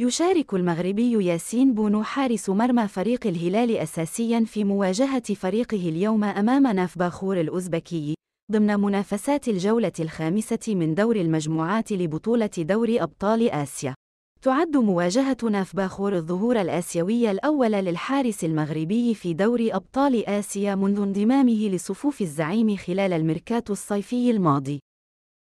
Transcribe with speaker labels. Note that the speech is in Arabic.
Speaker 1: يشارك المغربي ياسين بونو حارس مرمى فريق الهلال أساسيا في مواجهة فريقه اليوم أمام ناف باخور الأوزبكي ضمن منافسات الجولة الخامسة من دور المجموعات لبطولة دوري أبطال آسيا. تعد مواجهة ناف باخور الظهور الآسيوي الأول للحارس المغربي في دوري أبطال آسيا منذ انضمامه لصفوف الزعيم خلال الميركاتو الصيفي الماضي.